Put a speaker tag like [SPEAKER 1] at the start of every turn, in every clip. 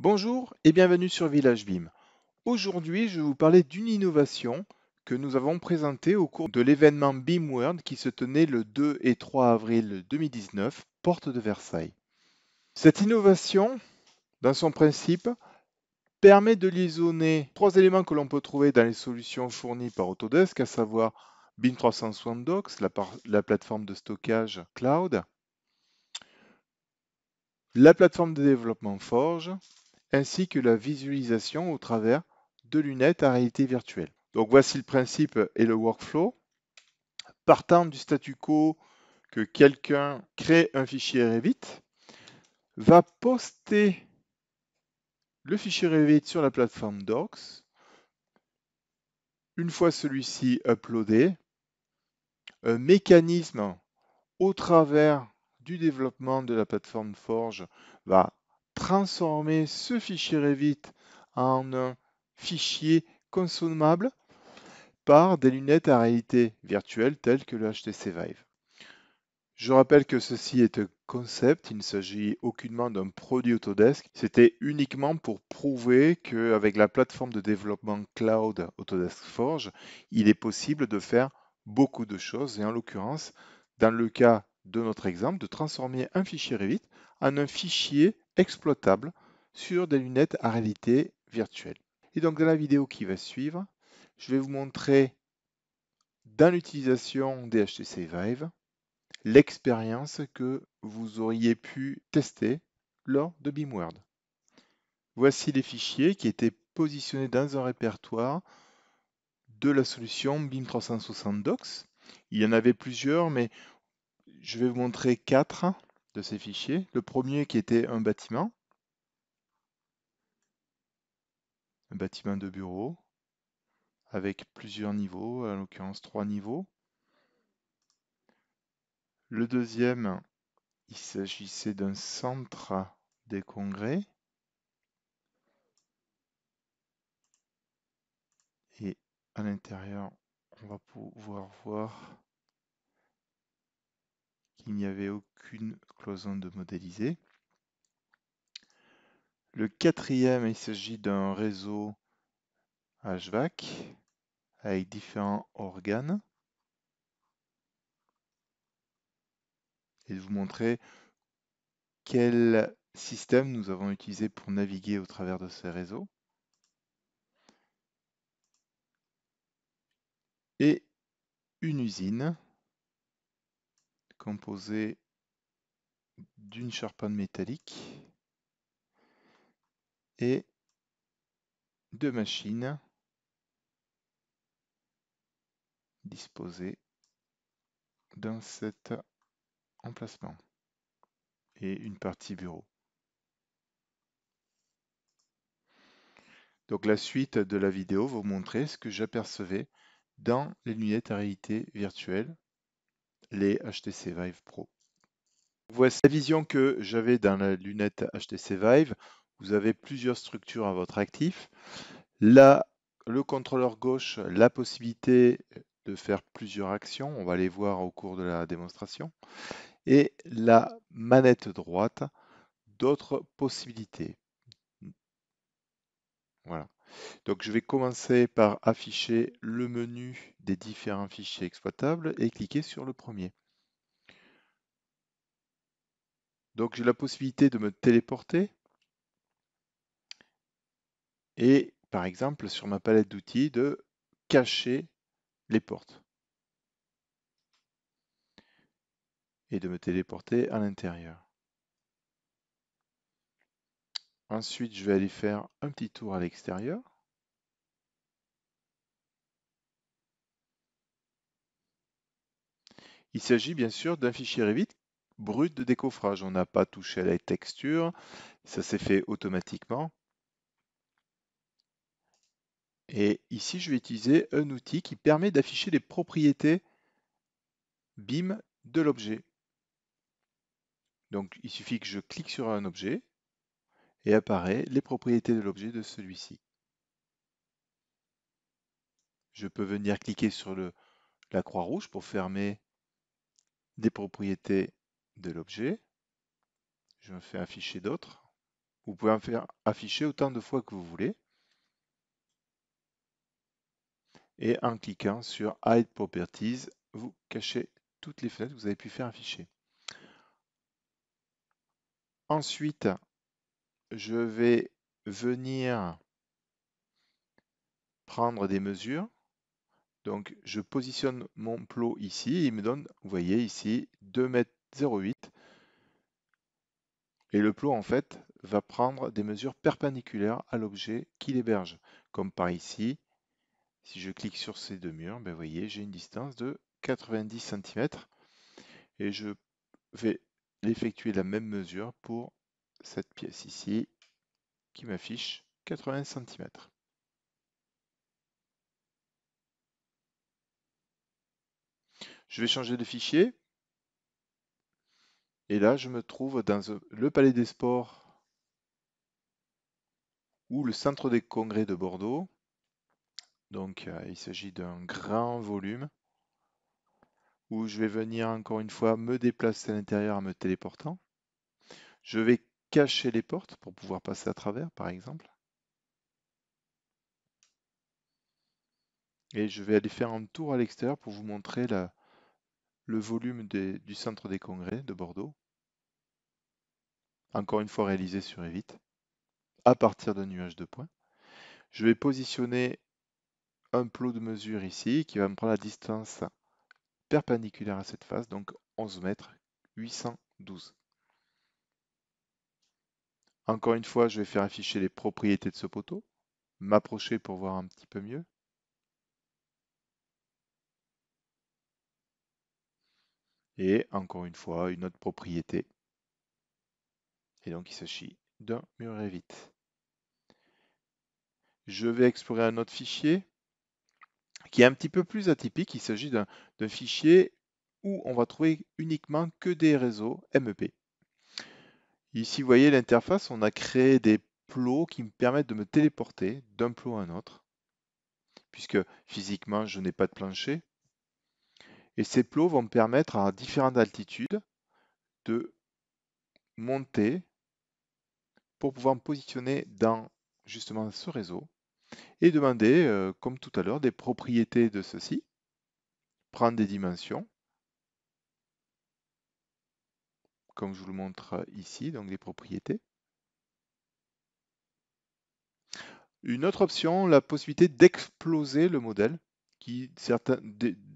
[SPEAKER 1] Bonjour et bienvenue sur Village BIM. Aujourd'hui, je vais vous parler d'une innovation que nous avons présentée au cours de l'événement BIM World qui se tenait le 2 et 3 avril 2019, porte de Versailles. Cette innovation, dans son principe, permet de liaisonner trois éléments que l'on peut trouver dans les solutions fournies par Autodesk, à savoir BIM 360 Docs, la, la plateforme de stockage cloud, la plateforme de développement Forge ainsi que la visualisation au travers de lunettes à réalité virtuelle. Donc voici le principe et le workflow. Partant du statu quo que quelqu'un crée un fichier Revit, va poster le fichier Revit sur la plateforme Docs. Une fois celui-ci uploadé, un mécanisme au travers du développement de la plateforme Forge va transformer ce fichier Revit en un fichier consommable par des lunettes à réalité virtuelle telles que le HTC Vive. Je rappelle que ceci est un concept, il ne s'agit aucunement d'un produit Autodesk, c'était uniquement pour prouver qu'avec la plateforme de développement cloud Autodesk Forge, il est possible de faire beaucoup de choses et en l'occurrence, dans le cas de notre exemple, de transformer un fichier Revit en un fichier exploitable sur des lunettes à réalité virtuelle. Et donc dans la vidéo qui va suivre, je vais vous montrer dans l'utilisation des HTC Vive l'expérience que vous auriez pu tester lors de BeamWord. Voici les fichiers qui étaient positionnés dans un répertoire de la solution BIM 360 Docs. Il y en avait plusieurs, mais je vais vous montrer quatre de ces fichiers. Le premier qui était un bâtiment, un bâtiment de bureau, avec plusieurs niveaux, en l'occurrence trois niveaux. Le deuxième, il s'agissait d'un centre des congrès. Et à l'intérieur, on va pouvoir voir il n'y avait aucune cloison de modéliser. Le quatrième, il s'agit d'un réseau HVAC avec différents organes. Et de vous montrer quel système nous avons utilisé pour naviguer au travers de ces réseaux. Et une usine composé d'une charpente métallique et deux machines disposées dans cet emplacement et une partie bureau. Donc la suite de la vidéo vous montrer ce que j'apercevais dans les lunettes à réalité virtuelle les HTC Vive Pro. Voici la vision que j'avais dans la lunette HTC Vive. Vous avez plusieurs structures à votre actif. Là, le contrôleur gauche, la possibilité de faire plusieurs actions. On va les voir au cours de la démonstration. Et la manette droite, d'autres possibilités. Voilà. Donc je vais commencer par afficher le menu des différents fichiers exploitables et cliquer sur le premier. Donc j'ai la possibilité de me téléporter et par exemple sur ma palette d'outils de cacher les portes et de me téléporter à l'intérieur. Ensuite, je vais aller faire un petit tour à l'extérieur. Il s'agit bien sûr d'un fichier Revit brut de décoffrage. On n'a pas touché à la texture, ça s'est fait automatiquement. Et ici, je vais utiliser un outil qui permet d'afficher les propriétés BIM de l'objet. Donc, il suffit que je clique sur un objet, et apparaît les propriétés de l'objet de celui-ci. Je peux venir cliquer sur le, la croix rouge pour fermer des propriétés de l'objet. Je me fais afficher d'autres. Vous pouvez en faire afficher autant de fois que vous voulez. Et en cliquant sur Hide Properties, vous cachez toutes les fenêtres que vous avez pu faire afficher. Ensuite, je vais venir prendre des mesures. Donc, je positionne mon plot ici. il me donne, vous voyez ici, 2,08 m. Et le plot, en fait, va prendre des mesures perpendiculaires à l'objet qu'il héberge. Comme par ici, si je clique sur ces deux murs, ben, vous voyez, j'ai une distance de 90 cm. Et je vais effectuer la même mesure pour cette pièce ici qui m'affiche 80 cm. Je vais changer de fichier. Et là, je me trouve dans euh, le Palais des Sports ou le Centre des Congrès de Bordeaux. Donc, euh, il s'agit d'un grand volume où je vais venir encore une fois me déplacer à l'intérieur en me téléportant. Je vais cacher les portes pour pouvoir passer à travers, par exemple. Et je vais aller faire un tour à l'extérieur pour vous montrer le volume du centre des congrès de Bordeaux. Encore une fois réalisé sur Evite, à partir d'un nuage de points. Je vais positionner un plot de mesure ici qui va me prendre la distance perpendiculaire à cette face, donc 11 mètres 812. Encore une fois, je vais faire afficher les propriétés de ce poteau, m'approcher pour voir un petit peu mieux. Et encore une fois, une autre propriété. Et donc il s'agit d'un mur vite. Je vais explorer un autre fichier qui est un petit peu plus atypique. Il s'agit d'un fichier où on va trouver uniquement que des réseaux MEP. Ici, vous voyez l'interface, on a créé des plots qui me permettent de me téléporter d'un plot à un autre, puisque physiquement, je n'ai pas de plancher. Et ces plots vont me permettre à différentes altitudes de monter pour pouvoir me positionner dans justement ce réseau et demander, euh, comme tout à l'heure, des propriétés de ceci, prendre des dimensions comme je vous le montre ici, donc les propriétés. Une autre option, la possibilité d'exploser le modèle, qui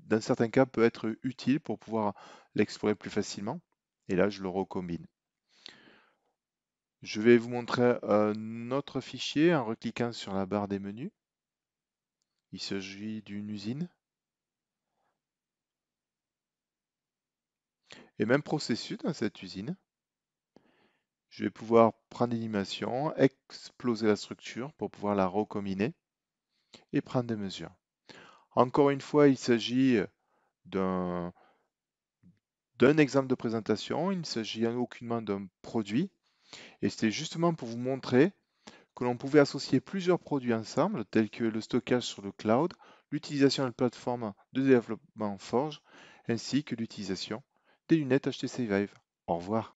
[SPEAKER 1] dans certains cas peut être utile pour pouvoir l'explorer plus facilement. Et là, je le recombine. Je vais vous montrer un autre fichier en recliquant sur la barre des menus. Il s'agit d'une usine. Et même processus dans cette usine. Je vais pouvoir prendre l'animation, exploser la structure pour pouvoir la recombiner et prendre des mesures. Encore une fois, il s'agit d'un exemple de présentation, il ne s'agit aucunement d'un produit. Et c'était justement pour vous montrer que l'on pouvait associer plusieurs produits ensemble, tels que le stockage sur le cloud, l'utilisation de la plateforme de développement Forge, ainsi que l'utilisation lunettes HTC Vive. Au revoir.